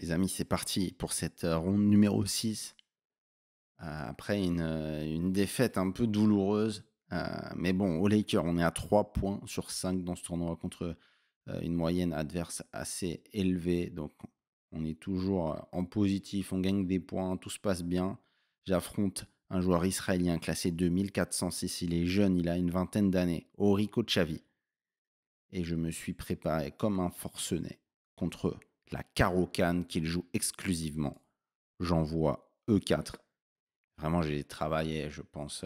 Les amis, c'est parti pour cette euh, ronde numéro 6. Euh, après euh, une, défaite un peu douloureuse. mais bon, au Lakers, on est à 3 points sur 5 dans ce tournoi contre une moyenne adverse assez élevée. Donc on est toujours en positif, on gagne des points, tout se passe bien. J'affronte un joueur israélien classé 2406. Il est jeune, il a une vingtaine d'années, Orico Chavi. Et je me suis préparé comme un forcené contre eux la carocane qu'il joue exclusivement. j'envoie E4. Vraiment, j'ai travaillé, je pense,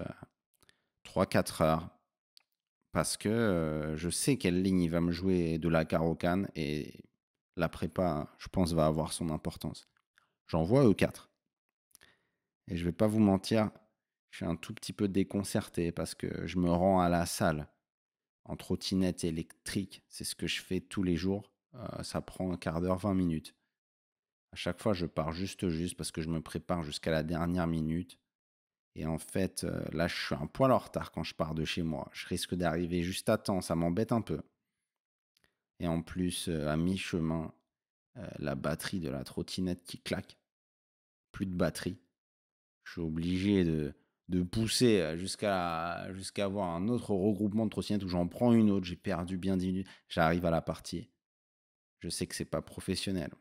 3-4 euh, heures parce que euh, je sais quelle ligne il va me jouer de la carocane et la prépa, je pense, va avoir son importance. J'en E4. Et je vais pas vous mentir, je suis un tout petit peu déconcerté parce que je me rends à la salle en trottinette électrique. C'est ce que je fais tous les jours. Euh, ça prend un quart d'heure, 20 minutes. À chaque fois, je pars juste juste parce que je me prépare jusqu'à la dernière minute. Et en fait, euh, là, je suis un poil en retard quand je pars de chez moi. Je risque d'arriver juste à temps, ça m'embête un peu. Et en plus, euh, à mi-chemin, la batterie de la trottinette qui claque. Plus de batterie. Je suis obligé de, de pousser jusqu'à jusqu'à avoir un autre regroupement de trottinettes où j'en prends une autre, j'ai perdu bien 10 minutes, j'arrive à la partie. Je sais que c'est pas professionnel.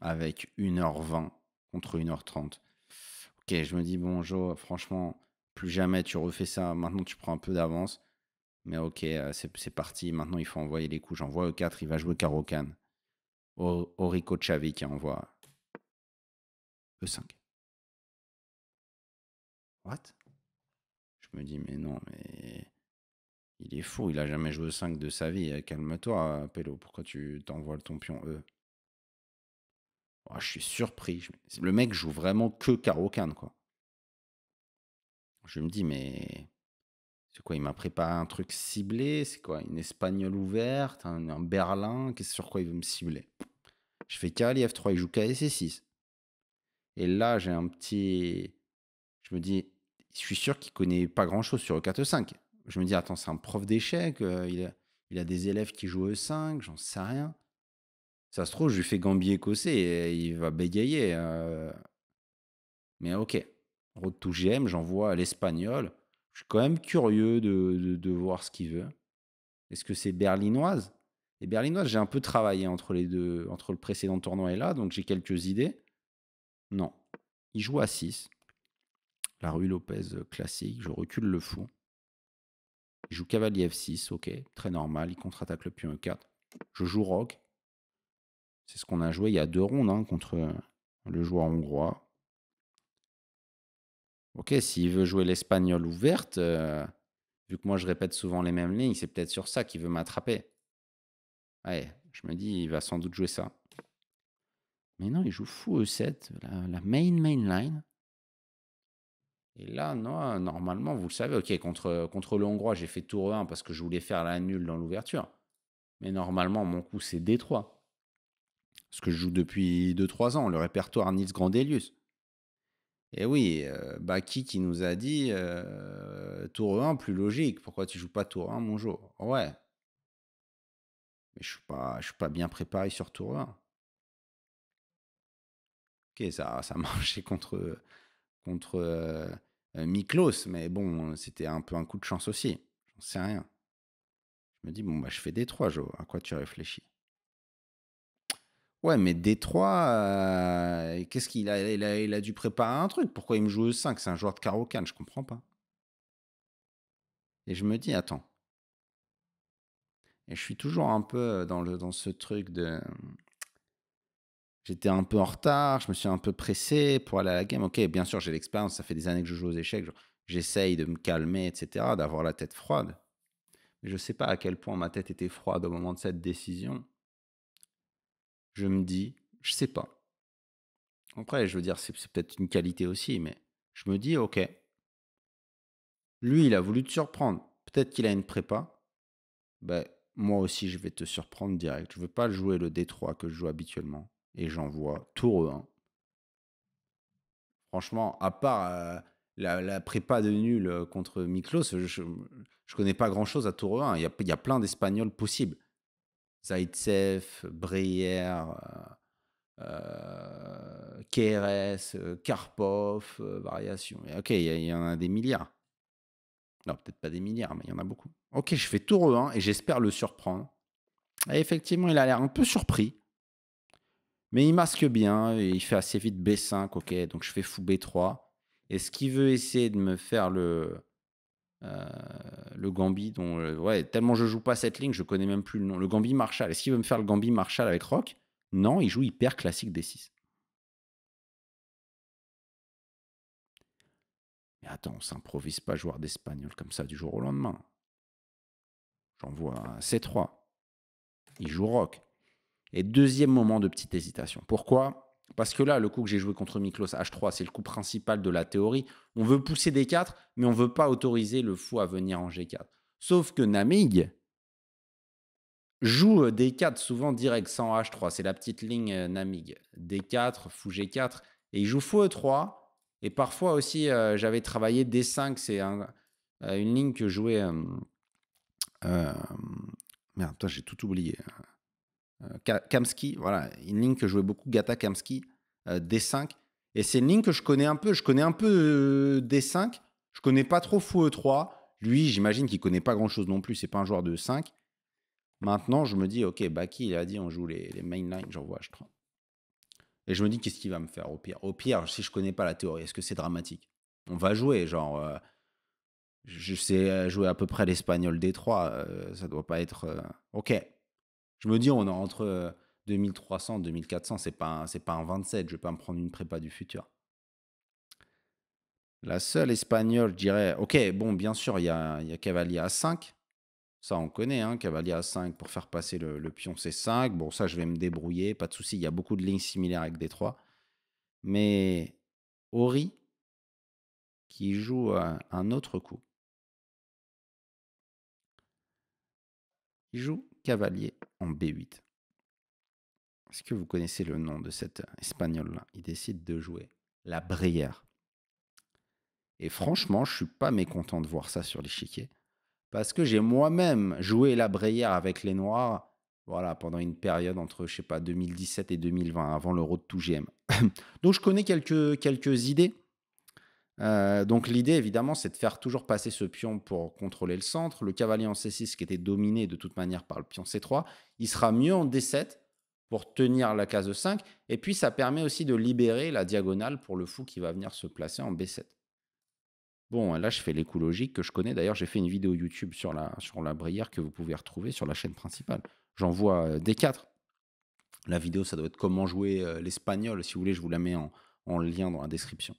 Avec 1h20 contre 1h30. Ok, je me dis, bonjour. franchement, plus jamais tu refais ça. Maintenant, tu prends un peu d'avance. Mais ok, euh, c'est parti. Maintenant, il faut envoyer les coups. J'envoie e 4 il va jouer Karokan. Aurico Chavi qui envoie E5. What Je me dis, mais non, mais il est fou, il a jamais joué 5 de sa vie. Euh, calme-toi, euh, Pélo, pourquoi tu t'envoies ton pion E Je suis surpris. Le mec joue vraiment que caro quoi. Je me dis, mais c'est quoi Il m'a préparé un truc ciblé C'est quoi Une espagnole ouverte Un, berlin quest sur quoi il veut me cibler Je fais Kali F3, il joue ksc 6 Et là, j'ai un petit. Je me dis, je suis sûr qu'il connaît pas grand-chose sur E4-5 je me dis, attends, c'est un prof d'échec, euh, il, a, a, des élèves qui jouent E5, j'en sais rien. Ça se trouve, je lui fais gambier écossais et il va bégayer. Euh. Mais ok, road to GM, j'envoie à l'espagnol. Je suis quand même curieux de, voir ce qu'il veut. Est-ce que c'est berlinoise Et berlinoise, j'ai un peu travaillé entre les deux, entre le précédent tournoi et là, donc j'ai quelques idées. Non. Il joue à 6. La rue Lopez euh, classique, je recule le fou. Il joue cavalier F6, ok, très normal. Il contre-attaque le pion E4. Je joue rock. C'est ce qu'on a joué il y a deux rondes hein, contre euh, le joueur hongrois. Ok, s'il veut jouer l'espagnol ouverte, euh, vu que moi je répète souvent les mêmes lignes, c'est peut-être sur ça qu'il veut m'attraper. Ouais, je me dis, il va sans doute jouer ça. Mais non, il joue fou E7, la, la main main line. Et là, non, normalement, vous le savez, ok, contre, contre le Hongrois, j'ai fait tour 1 parce que je voulais faire la nulle dans l'ouverture. Mais normalement, mon coup, c'est D3. Ce que je joue depuis 2-3 ans, le répertoire Nils Grandelius. Et oui, euh, Baki qui nous a dit euh, tour 1, plus logique. Pourquoi tu joues pas tour 1, mon jour Ouais. Mais je suis suis pas bien préparé sur tour 1. Ok, ça, ça marchait contre, contre Miklos, mais bon, c'était un peu un coup de chance aussi. J'en sais rien. Je me dis, bon, bah, je fais Détroit, Jo. À quoi tu réfléchis Ouais, mais Détroit, 3 qu'est-ce qu'il a il, a il, a dû préparer un truc. Pourquoi il me joue e 5 C'est un joueur de carocane, je comprends pas. Et je me dis, attends. Et je suis toujours un peu dans, le, dans ce truc de j'étais un peu en retard, je me suis un peu pressé pour aller à la game. Ok, bien sûr, j'ai l'expérience, ça fait des années que je joue aux échecs, j'essaye de me calmer, etc., d'avoir la tête froide. Mais je ne sais pas à quel point ma tête était froide au moment de cette décision. Je me dis, je ne sais pas. Après, je veux dire, c'est peut-être une qualité aussi, mais je me dis, ok, lui, il a voulu te surprendre. Peut-être qu'il a une prépa. Ben, moi aussi, je vais te surprendre direct. Je ne veux pas jouer le D3 que je joue habituellement et j'envoie tour 1. Franchement, à part euh, la, prépa de nul euh, contre Miklos, je ne connais pas grand-chose à tour 1. Il y a, plein d'Espagnols possibles. Zaitsev, Breyer, euh, euh KRS, Karpov, Variation. Ok, il y, en a des milliards. Non, peut-être pas des milliards, mais il y en a beaucoup. Ok, je fais tour 1 et j'espère le surprendre. Et effectivement, il a l'air un peu surpris. Mais il masque bien, et il fait assez vite B5, ok, donc je fais fou B3. est ce qu'il veut essayer de me faire le, euh, le Gambi, dont, euh, ouais, tellement je joue pas cette ligne, je connais même plus le nom. Le Gambi Marshall. Est-ce qu'il veut me faire le Gambi Marshall avec Rock Non, il joue hyper classique D6. Mais attends, on s'improvise pas joueur d'espagnol comme ça du jour au lendemain. J'en un C3. Il joue Rock. Et deuxième moment de petite hésitation. Pourquoi Parce que là, le coup que j'ai joué contre Miklos H3, c'est le coup principal de la théorie. On veut pousser d 4, mais on veut pas autoriser le fou à venir en G4. Sauf que Namig joue euh, D4 souvent direct sans H3. C'est la petite ligne euh, Namig. D4, fou G4. Et il joue fou E3. Et parfois aussi, euh, j'avais travaillé D5. C'est une ligne que jouait. merde, toi, j'ai tout oublié. Euh, Kamsky, voilà, une ligne que jouait beaucoup Gata Kamsky, euh, D5. Et c'est une ligne que je connais un peu. Je connais un peu euh, D5. Je connais pas trop Fou E3. Lui, j'imagine qu'il connaît pas grand chose non plus. C'est pas un joueur de 5. Maintenant, je me dis, ok, Baki, il a dit, on joue les, les main lines, vois, je crois. Et je me dis, qu'est-ce qu'il va me faire au pire Au pire, si je connais pas la théorie, est-ce que c'est dramatique On va jouer, genre, je sais jouer à peu près l'espagnol D3, ça doit pas être. ok, je me dis, on est entre 2300, 2400, c'est pas, c'est pas un 27, je vais pas me prendre une prépa du futur. La seule espagnole, je dirais, ok, bon, bien sûr, il y a, y a Cavalier à 5. Ça, on connaît, hein, cavalier à 5 pour faire passer le, pion C5. Bon, ça, je vais me débrouiller, pas de souci. Il y a beaucoup de lignes similaires avec D3. Mais Ori, qui joue euh, un autre coup, il joue cavalier en B8. Est-ce que vous connaissez le nom de cet euh, espagnol-là Il décide de jouer la Brière. Et franchement, je suis pas mécontent de voir ça sur l'échiquier. Parce que j'ai moi-même joué la Brière avec les Noirs voilà, pendant une période entre, je sais pas, 2017 et 2020, avant l'euro de tout gm Donc je connais quelques, quelques idées. Euh, donc l'idée, évidemment, c'est de faire toujours passer ce pion pour contrôler le centre. Le cavalier en C6, qui était dominé de toute manière par le pion C3, il sera mieux en D7 pour tenir la case 5. Et puis, ça permet aussi de libérer la diagonale pour le fou qui va venir se placer en B7. Bon, là, je fais l'écologique que je connais. D'ailleurs, j'ai fait une vidéo YouTube sur la, sur la brière que vous pouvez retrouver sur la chaîne principale. J'en vois euh, d 4 La vidéo, ça doit être comment jouer euh, l'espagnol. Si vous voulez, je vous la mets en lien dans la description.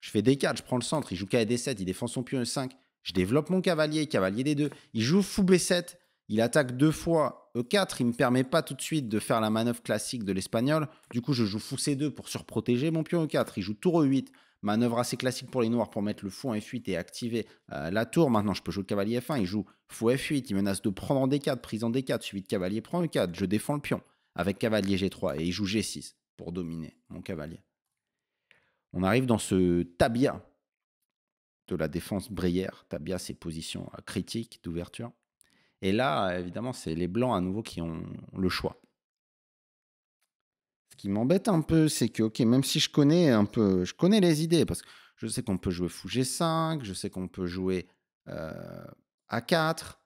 Je fais d 4, je prends le centre, il joue KD 7, il défend son pion e 5. Je développe mon cavalier, cavalier d 2. Il joue fou B7, il attaque deux fois E4, il ne me permet pas tout de suite de faire la manœuvre classique de l'espagnol. Du coup, je joue fou C2 pour surprotéger mon pion E4. Il joue tour E8, manœuvre assez classique pour les noirs pour mettre le fou en F8 et activer euh, la tour. Maintenant, je peux jouer cavalier F1, il joue fou F8, il menace de prendre en D4, prise en D4, suivi de cavalier prend E4. Je défends le pion avec cavalier G3 et il joue G6 pour dominer mon cavalier on arrive dans ce tabia de la défense brière. Tabia, c'est position euh, critique, d'ouverture. Et là, évidemment, c'est les Blancs à nouveau qui ont le choix. Ce qui m'embête un peu, c'est que, ok, même si je connais un peu, je connais les idées, parce que je sais qu'on peut jouer fou G5, je sais qu'on peut jouer euh, A4,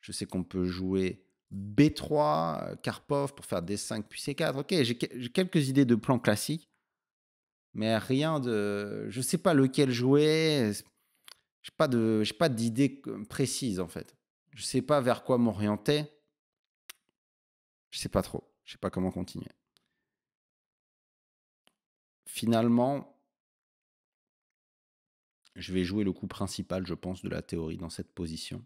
je sais qu'on peut jouer B3, euh, Karpov pour faire D5 puis C4. Ok, j'ai quelques idées de plans classiques, mais rien de. Je ne sais pas lequel jouer. Je n'ai pas, de... pas d'idée précise, en fait. Je ne sais pas vers quoi m'orienter. Je ne sais pas trop. Je ne sais pas comment continuer. Finalement, je vais jouer le coup principal, je pense, de la théorie dans cette position.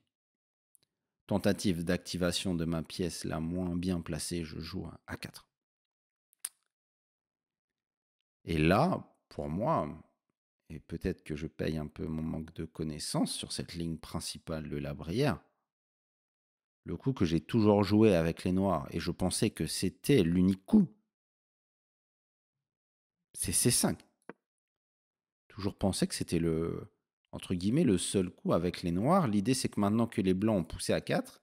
Tentative d'activation de ma pièce la moins bien placée, je joue à 4 et là, pour moi, et peut-être que je paye un peu mon manque de connaissances sur cette ligne principale de la Brière, le coup que j'ai toujours joué avec les Noirs, et je pensais que c'était l'unique coup, c'est C5. Toujours pensé que c'était le, entre guillemets, le seul coup avec les Noirs. L'idée, c'est que maintenant que les Blancs ont poussé à 4,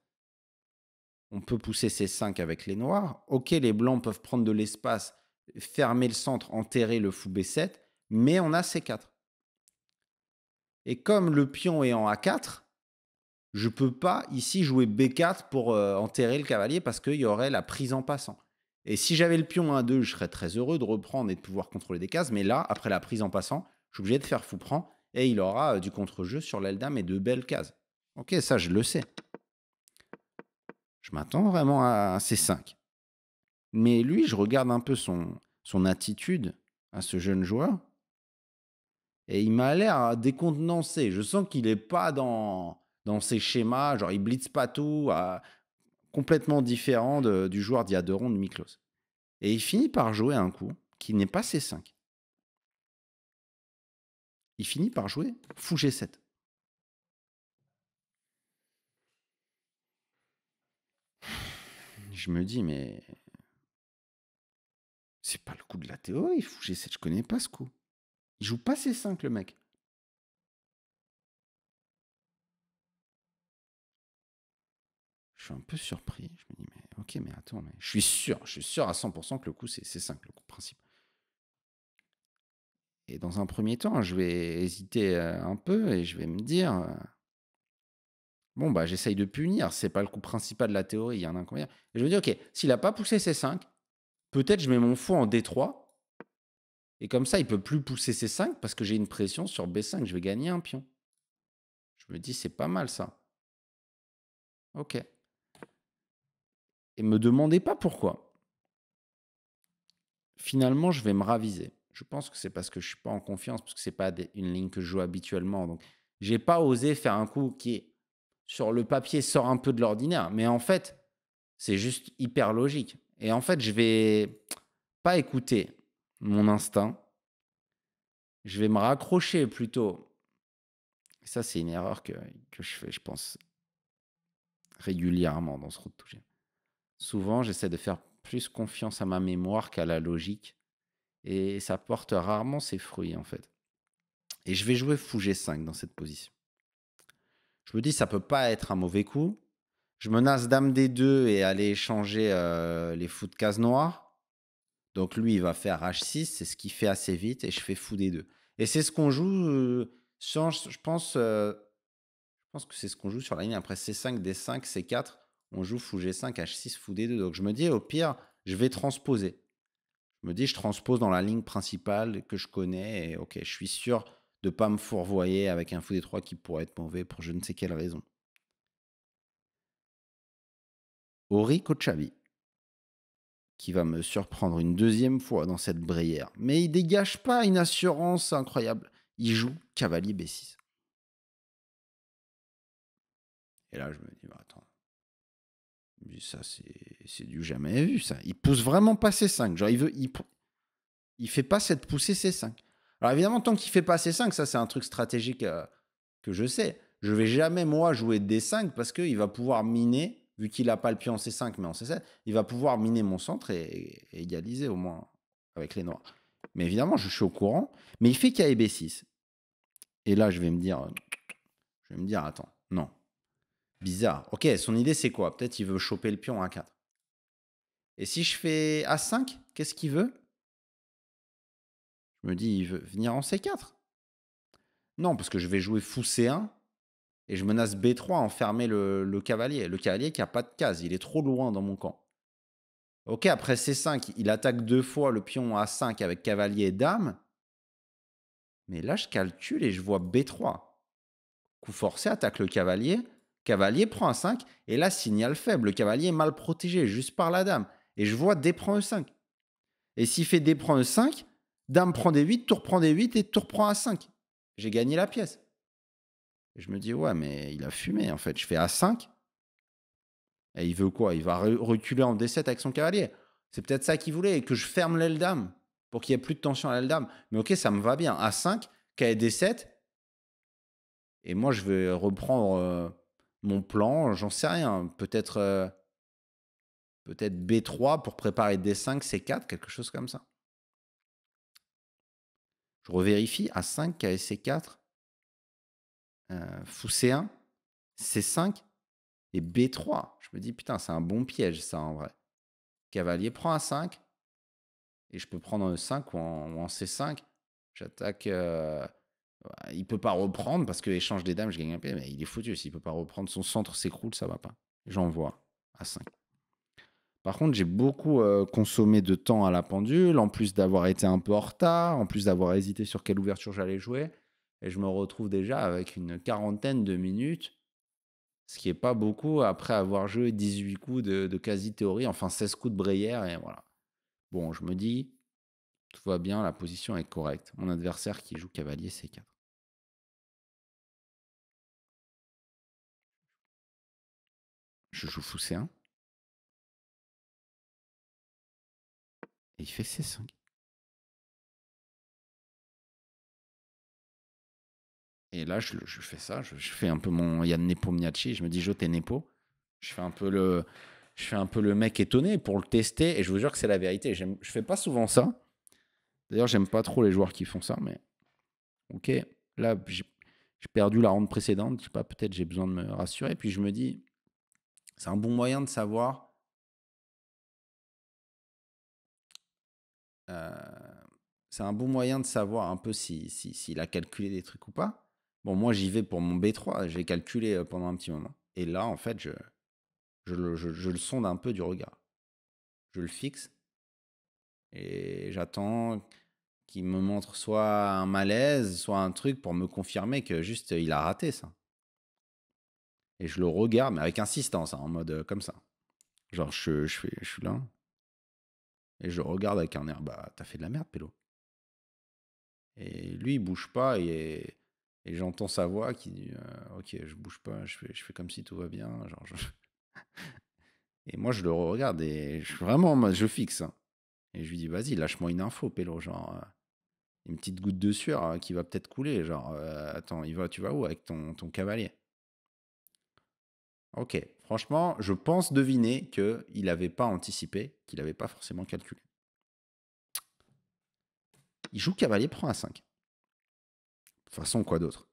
on peut pousser C5 avec les Noirs. Ok, les Blancs peuvent prendre de l'espace fermer le centre, enterrer le fou B7, mais on a C4. Et comme le pion est en A4, je peux pas ici jouer B4 pour euh, enterrer le cavalier parce qu'il y aurait la prise en passant. Et si j'avais le pion a 2 je serais très heureux de reprendre et de pouvoir contrôler des cases. Mais là, après la prise en passant, je suis obligé de faire fou prend et il aura euh, du contre-jeu sur l'aile dame et de belles cases. Ok, ça je le sais. Je m'attends vraiment à C5. Mais lui, je regarde un peu son, son attitude à ce jeune joueur. Et il m'a l'air décontenancé. Je sens qu'il n'est pas dans, dans ses schémas. Genre, il blitz pas tout. complètement différent du joueur d'il de a deux Miklos. Et il finit par jouer un coup qui n'est pas C5. Il finit par jouer fou G7. Je me dis, mais c'est pas le coup de la théorie, Je je connais pas ce coup. Il joue pas c 5, le mec. Je suis un peu surpris. Je me dis, mais ok, mais attends, mais je suis sûr, je suis sûr à 100% que le coup, c'est 5, le coup principal. Et dans un premier temps, je vais hésiter euh, un peu et je vais me dire, euh, bon, bah, j'essaye de punir, c'est pas le coup principal de la théorie, il y en a un inconvénient. je me dis, ok, s'il a pas poussé ses 5, peut-être je mets mon fou en D3. Et comme ça, il peut plus pousser C5 parce que j'ai une pression sur B5. Je vais gagner un pion. Je me dis, c'est pas mal ça. Ok. Et me demandez pas pourquoi. Finalement, je vais me raviser. Je pense que c'est parce que je suis pas en confiance, parce que ce n'est pas une ligne que je joue habituellement. Donc, n'ai pas osé faire un coup qui, sur le papier, sort un peu de l'ordinaire. Mais en fait, c'est juste hyper logique. Et en fait, je vais pas écouter mon instinct. Je vais me raccrocher plutôt. Ça, c'est une erreur que, je fais, je pense, régulièrement dans ce road to Souvent, j'essaie de faire plus confiance à ma mémoire qu'à la logique. Et ça porte rarement ses fruits, en fait. Et je vais jouer fou G5 dans cette position. Je me dis, ça peut pas être un mauvais coup. Je menace Dame D2 et aller échanger euh, les fous de case noire. Donc lui, il va faire H6, c'est ce qu'il fait assez vite, et je fais fou D2. Et c'est ce qu'on joue, euh, euh, je pense, que c'est ce qu'on joue sur la ligne. Après C5, D5, C4, on joue fou G5, H6, fou D2. Donc je me dis, au pire, je vais transposer. Je me dis, je transpose dans la ligne principale que je connais, et ok, je suis sûr de ne pas me fourvoyer avec un fou D3 qui pourrait être mauvais pour je ne sais quelle raison. Ori Kochavi. qui va me surprendre une deuxième fois dans cette brière. Mais il dégage pas une assurance incroyable. Il joue cavalier B6. Et là, je me dis, bah, attends, mais ça, c'est du jamais vu, ça. Il pousse vraiment pas C5. Genre, il veut, il, fait pas cette poussée C5. Alors, évidemment, tant qu'il fait pas C5, ça, c'est un truc stratégique euh, que je sais. Je vais jamais, moi, jouer D5 parce qu'il va pouvoir miner vu qu'il n'a pas le pion en C5 mais en C7, il va pouvoir miner mon centre et, égaliser au moins avec les noirs. Mais évidemment, je suis au courant. Mais il fait qu'il y a B6. Et là, je vais me dire, euh, je vais me dire, attends, non. Bizarre. Ok, son idée, c'est quoi Peut-être il veut choper le pion a 4 Et si je fais A5, qu'est-ce qu'il veut Je me dis, il veut venir en C4. Non, parce que je vais jouer fou C1 et je menace B3 à enfermer le, cavalier. Le cavalier qui n'a pas de case, il est trop loin dans mon camp. Ok, après C5, il attaque deux fois le pion A5 avec cavalier et dame. Mais là, je calcule et je vois B3. Coup forcé, attaque le cavalier. Cavalier prend A5. Et là, signal faible. Le cavalier est mal protégé, juste par la dame. Et je vois D prend E5. Et s'il fait D prend E5, dame prend D8, tour prend D8 et tour prend A5. J'ai gagné la pièce je me dis, ouais, mais il a fumé, en fait. Je fais A5. Et il veut quoi Il va reculer en D7 avec son cavalier. C'est peut-être ça qu'il voulait, que je ferme l'aile dame pour qu'il n'y ait plus de tension à l'aile dame. Mais ok, ça me va bien. A5, K D7. Et moi, je vais reprendre euh, mon plan, j'en sais rien. Peut-être euh, peut-être B3 pour préparer D5, C4, quelque chose comme ça. Je revérifie. A5, K et C4 c1 euh, C5 et B3. Je me dis, putain, c'est un bon piège, ça, en vrai. Cavalier prend A5. Et je peux prendre en E5 ou en, C5. J'attaque. Euh, il peut pas reprendre parce que échange des dames, je gagne un pied, mais il est foutu. S'il peut pas reprendre, son centre s'écroule, ça va pas. J'envoie a 5. Par contre, j'ai beaucoup euh, consommé de temps à la pendule, en plus d'avoir été un peu en retard, en plus d'avoir hésité sur quelle ouverture j'allais jouer et je me retrouve déjà avec une quarantaine de minutes, ce qui est pas beaucoup après avoir joué 18 coups de, quasi-théorie, enfin 16 coups de brayère, et voilà. Bon, je me dis, tout va bien, la position est correcte. Mon adversaire qui joue cavalier C4. Je joue fou C1. Et il fait C5. Et là, je, fais ça, je, fais un peu mon Yann Nepomniachtchi, je me dis je Nepo. Je fais un peu le je fais un peu le mec étonné pour le tester et je vous jure que c'est la vérité. Je fais pas souvent ça. D'ailleurs, j'aime pas trop les joueurs qui font ça, mais ok, là, j'ai perdu la ronde précédente. pas, peut-être j'ai besoin de me rassurer. Puis je me dis, c'est un bon moyen de savoir. Euh, c'est un bon moyen de savoir un peu s'il si, si, a calculé des trucs ou pas. Bon, moi, j'y vais pour mon B3, j'ai calculé euh, pendant un petit moment. Et là, en fait, je, le, sonde un peu du regard. Je le fixe et j'attends qu'il me montre soit un malaise, soit un truc pour me confirmer que juste il a raté ça. Et je le regarde, mais avec insistance, hein, en mode euh, comme ça. Genre, je, je suis là. Et je regarde avec un air, bah, t'as fait de la merde, Pélo. Et lui, il bouge pas, et et j'entends sa voix qui dit euh, Ok, je bouge pas, je fais, je fais comme si tout va bien. Genre et moi, je le regarde et je, vraiment, je fixe. Hein, et je lui dis Vas-y, lâche-moi une info, Pélo. Genre, euh, une petite goutte de sueur hein, qui va peut-être couler. Genre, euh, attends, il va, tu vas où avec ton, ton cavalier Ok, franchement, je pense deviner qu'il n'avait pas anticipé, qu'il n'avait pas forcément calculé. Il joue cavalier, prend à 5 façon quoi d'autre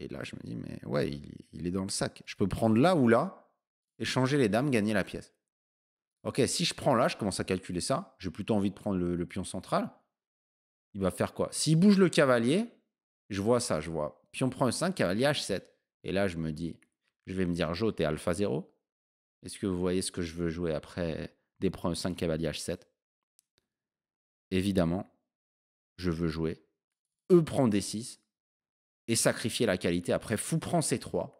Et là, je me dis, mais ouais, il, est dans le sac. Je peux prendre là ou là, échanger les dames, gagner la pièce. Ok, si je prends là, je commence à calculer ça. J'ai plutôt envie de prendre le, pion central. Il va faire quoi S'il bouge le cavalier, je vois ça, je vois pion prend e 5, cavalier H7. Et là, je me dis, je vais me dire, Jo, t'es alpha 0. Est-ce que vous voyez ce que je veux jouer après D prend 5, cavalier H7 Évidemment, je veux jouer E prend D6, et sacrifier la qualité. Après, fou prend C3.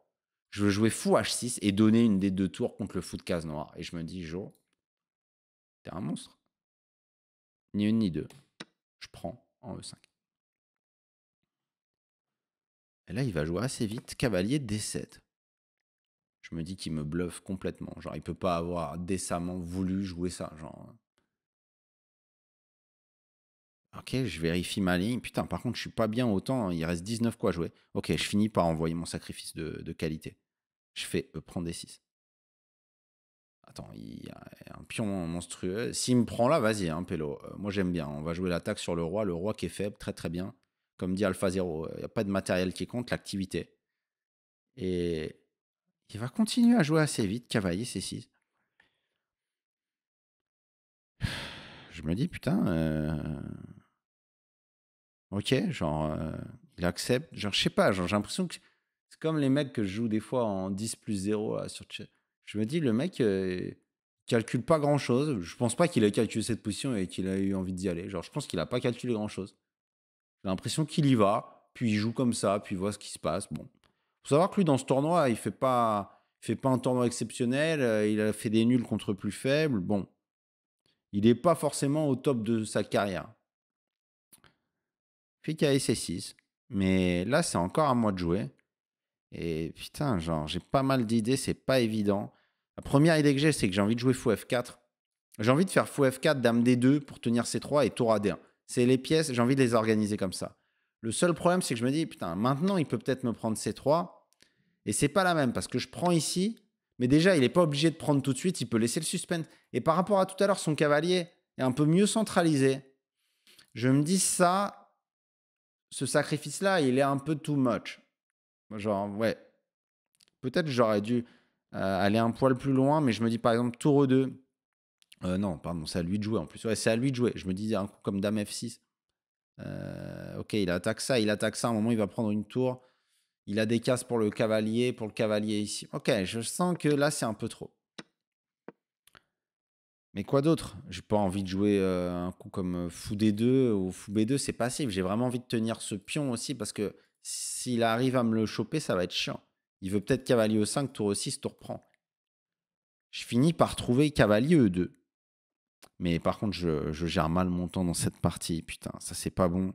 Je veux jouer fou H6 et donner une des deux tours contre le fou de case noire. Et je me dis, Joe, t'es un monstre. Ni une ni deux. Je prends en E5. Et là, il va jouer assez vite. Cavalier D7. Je me dis qu'il me bluffe complètement. Genre, il peut pas avoir décemment voulu jouer ça. Genre, Ok, je vérifie ma ligne. Putain, par contre, je suis pas bien autant. Hein. Il reste 19 quoi jouer. Ok, je finis par envoyer mon sacrifice de, qualité. Je fais euh, prendre des 6. Attends, il y a un pion monstrueux. S'il me prend là, vas-y, hein, Pélo. Euh, moi, j'aime bien. On va jouer l'attaque sur le roi. Le roi qui est faible, très très bien. Comme dit Alpha Zero, il euh, n'y a pas de matériel qui compte, l'activité. Et il va continuer à jouer assez vite, cavalier C6. Je me dis, putain ok, genre, euh, il accepte. Genre, je sais pas, genre, j'ai l'impression que c'est comme les mecs que je joue des fois en 10 plus 0 là, sur Je me dis, le mec euh, calcule pas grand chose. Je pense pas qu'il ait calculé cette position et qu'il a eu envie d'y aller. Genre, je pense qu'il a pas calculé grand chose. J'ai l'impression qu'il y va, puis il joue comme ça, puis il voit ce qui se passe. Bon. Faut savoir que lui, dans ce tournoi, il fait pas, fait pas un tournoi exceptionnel. Euh, il a fait des nuls contre plus faibles. Bon. Il n'est pas forcément au top de sa carrière. PKS 6 Mais là, c'est encore à moi de jouer. Et putain, genre, j'ai pas mal d'idées, c'est pas évident. La première idée que j'ai, c'est que j'ai envie de jouer fou F4. J'ai envie de faire fou F4, dame D2 pour tenir C3 et tour AD1. C'est les pièces, j'ai envie de les organiser comme ça. Le seul problème, c'est que je me dis, putain, maintenant, il peut peut-être me prendre C3. Et c'est pas la même, parce que je prends ici, mais déjà, il n'est pas obligé de prendre tout de suite, il peut laisser le suspense. Et par rapport à tout à l'heure, son cavalier est un peu mieux centralisé. Je me dis ça, ce sacrifice-là, il est un peu too much. Genre, ouais. Peut-être j'aurais dû euh, aller un poil plus loin, mais je me dis par exemple tour 2. E euh, non, pardon, c'est à lui de jouer en plus. Ouais, c'est à lui de jouer. Je me dis un coup comme Dame F6. Euh, ok, il attaque ça, il attaque ça. À un moment, il va prendre une tour. Il a des cases pour le cavalier, pour le cavalier ici. Ok, je sens que là, c'est un peu trop. Mais quoi d'autre J'ai pas envie de jouer euh, un coup comme euh, fou D2 ou fou B2, c'est passif. J'ai vraiment envie de tenir ce pion aussi parce que s'il arrive à me le choper, ça va être chiant. Il veut peut-être cavalier E5, tour E6, tour prend. Je finis par trouver cavalier E2. Mais par contre, je, gère mal mon temps dans cette partie. Putain, ça c'est pas bon.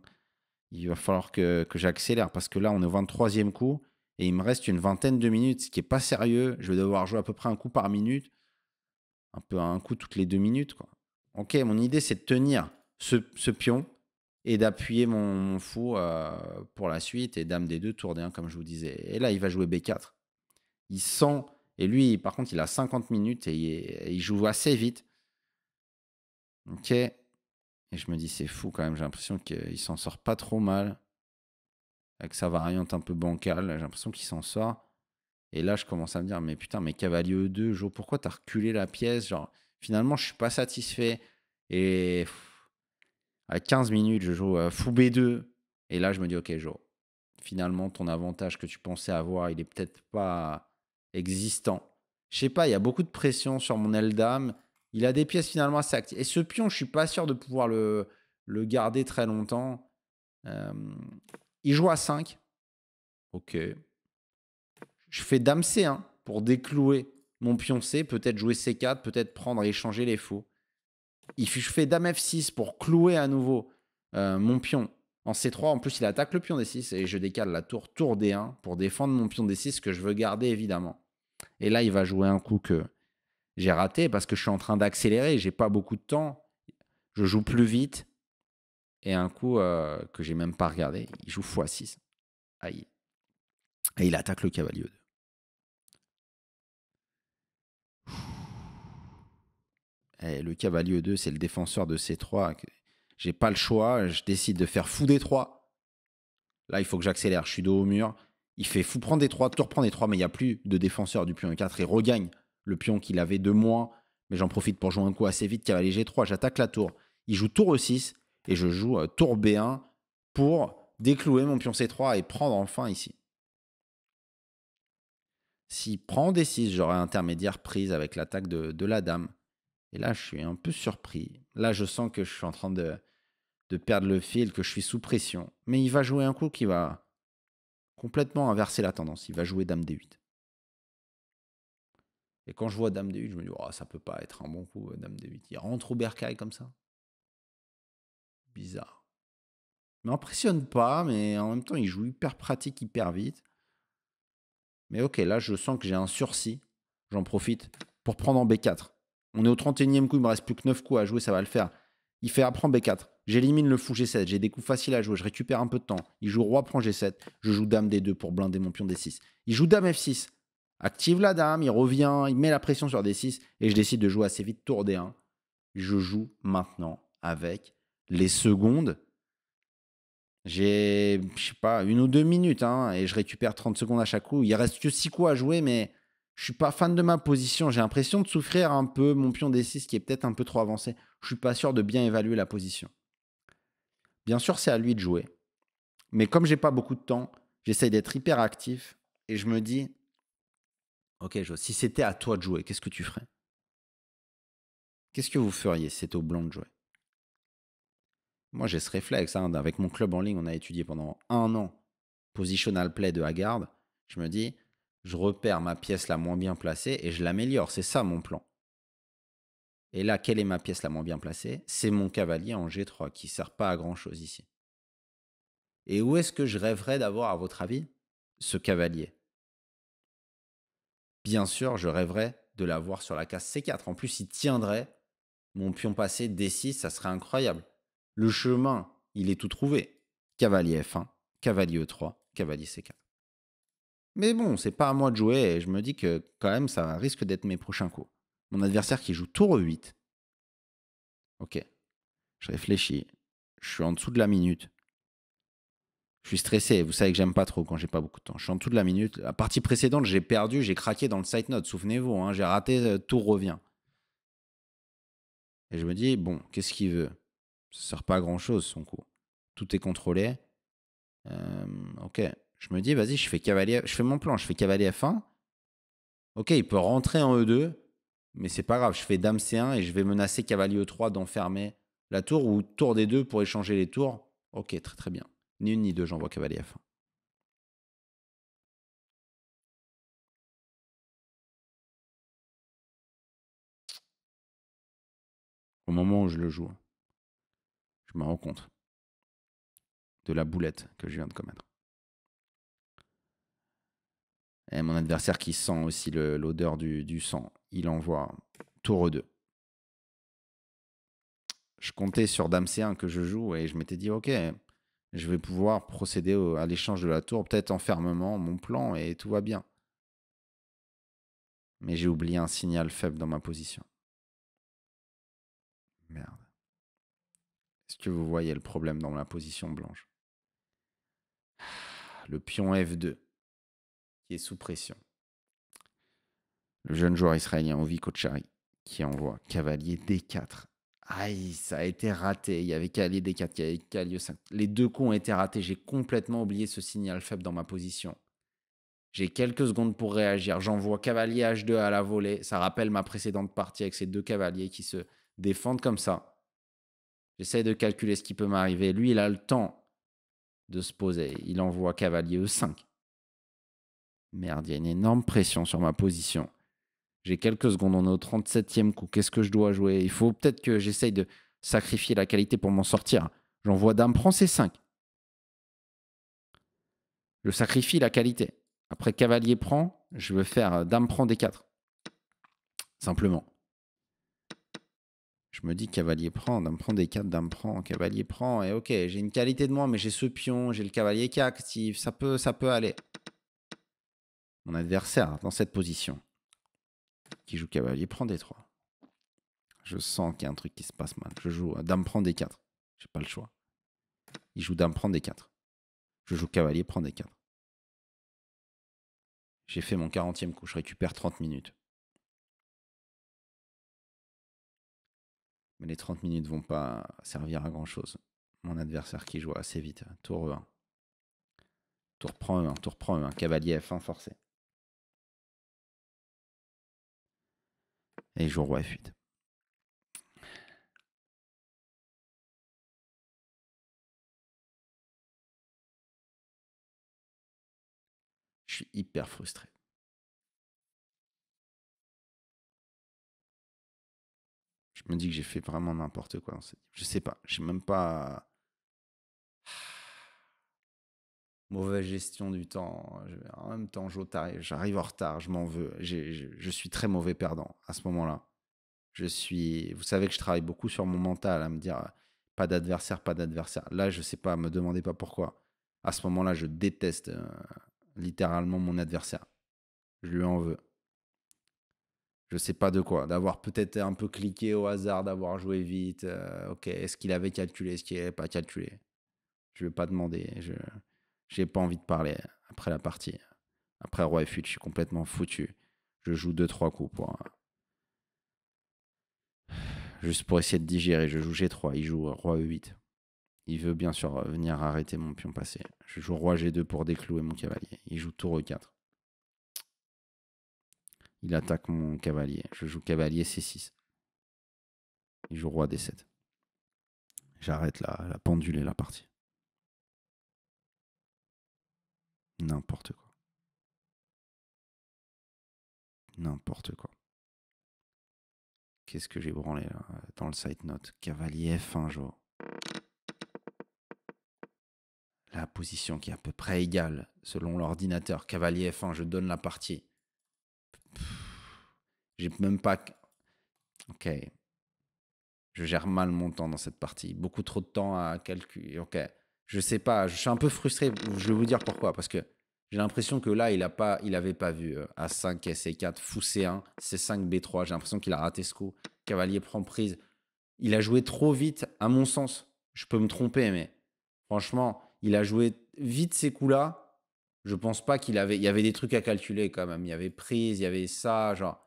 Il va falloir que, j'accélère parce que là, on est au 23e coup et il me reste une vingtaine de minutes, ce qui est pas sérieux. Je vais devoir jouer à peu près un coup par minute un peu à un coup toutes les deux minutes. Quoi. Ok, mon idée, c'est de tenir ce, pion et d'appuyer mon, fou euh, pour la suite et dame des deux, tour des hein, 1, comme je vous disais. Et là, il va jouer B4. Il sent, et lui, par contre, il a 50 minutes et il, joue assez vite. Ok. Et je me dis, c'est fou quand même, j'ai l'impression qu'il s'en sort pas trop mal. Avec sa variante un peu bancale, j'ai l'impression qu'il s'en sort. Et là, je commence à me dire, mais putain, mais Cavalier E2, Joe, pourquoi t'as reculé la pièce Genre, finalement, je suis pas satisfait. Et à 15 minutes, je joue euh, Fou B2. Et là, je me dis, ok, Jo, finalement, ton avantage que tu pensais avoir, il est peut-être pas existant. Je sais pas, il y a beaucoup de pression sur mon dame Il a des pièces finalement à actives. Et ce pion, je suis pas sûr de pouvoir le, le garder très longtemps. Euh, il joue à 5. Ok, je fais dame C1 hein, pour déclouer mon pion C, peut-être jouer C4, peut-être prendre et échanger les faux. je fais dame F6 pour clouer à nouveau euh, mon pion en C3. En plus, il attaque le pion D6 et je décale la tour tour D1 pour défendre mon pion D6 que je veux garder évidemment. Et là, il va jouer un coup que j'ai raté parce que je suis en train d'accélérer, j'ai pas beaucoup de temps, je joue plus vite. Et un coup que euh, que j'ai même pas regardé, il joue x6. Aïe. Et il attaque le cavalier 2. Eh, le cavalier e 2, c'est le défenseur de C3. J'ai pas le choix, je décide de faire fou d 3. Là, il faut que j'accélère, je suis dos au mur. Il fait fou prendre d 3, Tour prendre d 3, mais il n'y a plus de défenseur du pion E4 Il regagne le pion qu'il avait de moins. Mais j'en profite pour jouer un coup assez vite, cavalier G3, j'attaque la tour. Il joue tour E6 et je joue euh, tour B1 pour déclouer mon pion C3 et prendre enfin ici. S'il prend D6, j'aurai intermédiaire prise avec l'attaque de la dame. Et là, je suis un peu surpris. Là, je sens que je suis en train de, perdre le fil, que je suis sous pression. Mais il va jouer un coup qui va complètement inverser la tendance. Il va jouer Dame D8. Et quand je vois Dame D8, je me dis, oh, ça peut pas être un bon coup, euh, Dame D8. Il rentre au bercail comme ça. Bizarre. Il m'impressionne pas, mais en même temps, il joue hyper pratique, hyper vite. Mais ok, là, je sens que j'ai un sursis. J'en profite pour prendre en B4. On est au 31e coup, il me reste plus que 9 coups à jouer, ça va le faire. Il fait apprendre B4. J'élimine le fou G7, j'ai des coups faciles à jouer, je récupère un peu de temps. Il joue roi prend G7, je joue dame D2 pour blinder mon pion D6. Il joue dame F6, active la dame, il revient, il met la pression sur D6 et je décide de jouer assez vite tour D1. Je joue maintenant avec les secondes. J'ai, je sais pas, une ou deux minutes hein, et je récupère 30 secondes à chaque coup. Il reste que 6 coups à jouer, mais je suis pas fan de ma position. J'ai l'impression de souffrir un peu mon pion D6 qui est peut-être un peu trop avancé. Je suis pas sûr de bien évaluer la position. Bien sûr, c'est à lui de jouer. Mais comme j'ai pas beaucoup de temps, j'essaye d'être hyper actif et je me dis Ok, Joe, si c'était à toi de jouer, qu'est-ce que tu ferais Qu'est-ce que vous feriez si c'était au blanc de jouer Moi, j'ai ce réflexe. Hein, avec mon club en ligne, on a étudié pendant un an Positional Play de Haggard. Je me dis je repère ma pièce la moins bien placée et je l'améliore. C'est ça mon plan. Et là, quelle est ma pièce la moins bien placée C'est mon cavalier en G3 qui ne sert pas à grand chose ici. Et où est-ce que je rêverais d'avoir, à votre avis, ce cavalier Bien sûr, je rêverais de l'avoir sur la case C4. En plus, il tiendrait mon pion passé D6, ça serait incroyable. Le chemin, il est tout trouvé. Cavalier F1, cavalier E3, cavalier C4. Mais bon, c'est pas à moi de jouer et je me dis que quand même ça risque d'être mes prochains coups. Mon adversaire qui joue tour 8. Ok. Je réfléchis. Je suis en dessous de la minute. Je suis stressé. Vous savez que j'aime pas trop quand j'ai pas beaucoup de temps. Je suis en dessous de la minute. La partie précédente, j'ai perdu, j'ai craqué dans le side note. Souvenez-vous, hein. j'ai raté, euh, tout revient. Et je me dis, bon, qu'est-ce qu'il veut Ça sert pas à grand chose son coup. Tout est contrôlé. Euh, ok. Je me dis, vas-y, je fais cavalier, je fais mon plan, je fais cavalier F1. Ok, il peut rentrer en E2, mais c'est pas grave, je fais dame C1 et je vais menacer cavalier E3 d'enfermer la tour ou tour des deux pour échanger les tours. Ok, très très bien. Ni une ni deux, j'envoie cavalier F1. Au moment où je le joue, je me rends compte de la boulette que je viens de commettre. Et mon adversaire qui sent aussi l'odeur du, sang, il envoie tour 2. Je comptais sur Dame C1 que je joue et je m'étais dit, ok, je vais pouvoir procéder à l'échange de la tour, peut-être en fermement, mon plan, et tout va bien. Mais j'ai oublié un signal faible dans ma position. Merde. Est-ce que vous voyez le problème dans la position blanche Le pion F2 sous pression. Le jeune joueur israélien Ovi Kochari qui envoie cavalier D4. Aïe, ça a été raté. Il y avait cavalier D4, il avait cavalier 5. Les deux coups ont été ratés. J'ai complètement oublié ce signal faible dans ma position. J'ai quelques secondes pour réagir. J'envoie cavalier H2 à la volée. Ça rappelle ma précédente partie avec ces deux cavaliers qui se défendent comme ça. J'essaie de calculer ce qui peut m'arriver. Lui, il a le temps de se poser. Il envoie cavalier E5. Merde, il y a une énorme pression sur ma position. J'ai quelques secondes, on est au 37e coup. Qu'est-ce que je dois jouer Il faut peut-être que j'essaye de sacrifier la qualité pour m'en sortir. J'envoie dame, prend C5. Je sacrifie la qualité. Après cavalier prend, je veux faire dame prend D4. Simplement. Je me dis cavalier prend, dame prend D4, dame prend, cavalier prend. Et ok, j'ai une qualité de moi, mais j'ai ce pion, j'ai le cavalier qui est actif. Ça peut, ça peut aller mon adversaire dans cette position, qui joue cavalier, prend des 3. Je sens qu'il y a un truc qui se passe mal. Je joue euh, dame prend des 4. J'ai pas le choix. Il joue dame prend des 4. Je joue cavalier, prend des 4. J'ai fait mon 40e coup, je récupère 30 minutes. Mais les 30 minutes vont pas servir à grand chose. Mon adversaire qui joue assez vite, tour 1 e Tour prend E1, tour prend E1, cavalier F1 forcé. et je roi f fuite. Je suis hyper frustré. Je me dis que j'ai fait vraiment n'importe quoi. Je sais pas. Je sais même pas. mauvaise gestion du temps. En même temps, j'arrive en retard, je m'en veux. Je, suis très mauvais perdant à ce moment-là. Je suis, vous savez que je travaille beaucoup sur mon mental à me dire euh, pas d'adversaire, pas d'adversaire. Là, je sais pas, me demandez pas pourquoi. À ce moment-là, je déteste euh, littéralement mon adversaire. Je lui en veux. Je sais pas de quoi. D'avoir peut-être un peu cliqué au hasard, d'avoir joué vite. Euh, ok, est-ce qu'il avait calculé, est-ce qu'il n'avait pas calculé Je ne vais pas demander. Je j'ai pas envie de parler après la partie. Après roi f 8 je suis complètement foutu. Je joue 2-3 coups pour. Euh, juste pour essayer de digérer. Je joue G3. Il joue euh, roi E8. Il veut bien sûr euh, venir arrêter mon pion passé. Je joue roi G2 pour déclouer mon cavalier. Il joue tour E4. Il attaque mon cavalier. Je joue cavalier C6. Il joue roi D7. J'arrête la pendule et la partie. N'importe quoi. N'importe quoi. Qu'est-ce que j'ai branlé dans le side note Cavalier F1 jour. La position qui est à peu près égale selon l'ordinateur. Cavalier F1, je donne la partie. J'ai même pas. Ok. Je gère mal mon temps dans cette partie. Beaucoup trop de temps à calculer. Ok. Je sais pas. Je suis un peu frustré. Je vais vous dire pourquoi. Parce que j'ai l'impression que là, il n'avait pas, il avait pas vu A5, et 4 Fou C1, C5, B3. J'ai l'impression qu'il a raté ce coup. Cavalier prend prise. Il a joué trop vite, à mon sens. Je peux me tromper, mais franchement, il a joué vite ces coups-là. Je pense pas qu'il avait. Il y avait des trucs à calculer quand même. Il y avait prise, il y avait ça. Genre,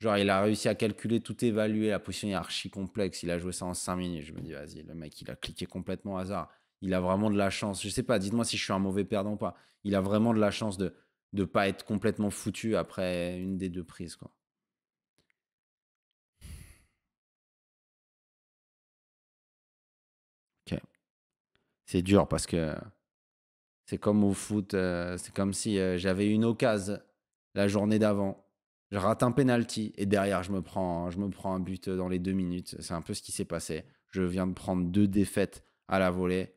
genre il a réussi à calculer, tout évaluer. La position est archi complexe. Il a joué ça en 5 minutes. Je me dis, vas-y, le mec, il a cliqué complètement au hasard il a vraiment de la chance. Je sais pas, dites-moi si je suis un mauvais perdant ou pas. Il a vraiment de la chance de ne pas être complètement foutu après une des deux prises. Quoi. Ok. C'est dur parce que c'est comme au foot, euh, c'est comme si euh, j'avais une occasion la journée d'avant. Je rate un penalty et derrière, je me prends, je me prends un but dans les deux minutes. C'est un peu ce qui s'est passé. Je viens de prendre deux défaites à la volée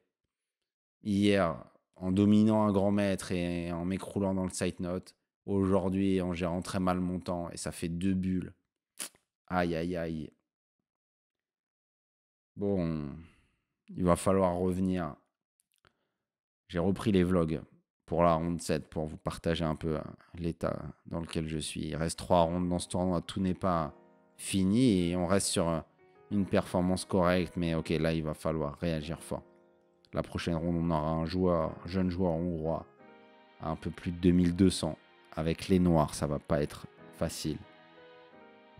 hier en dominant un grand maître et en m'écroulant dans le side note, aujourd'hui en gérant très mal mon temps et ça fait deux bulles. Aïe aïe aïe. Bon, il va falloir revenir. J'ai repris les vlogs pour la ronde 7 pour vous partager un peu hein, l'état dans lequel je suis. Il reste trois rondes dans ce tournoi, tout n'est pas fini et on reste sur euh, une performance correcte mais OK, là il va falloir réagir fort. La prochaine ronde, on aura un joueur, jeune joueur hongrois, à un peu plus de 2200. Avec les noirs, ça va pas être facile.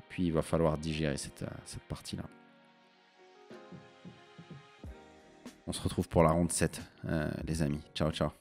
Puis il va falloir digérer cette, euh, partie-là. On se retrouve pour la ronde 7, euh, les amis. Ciao, ciao.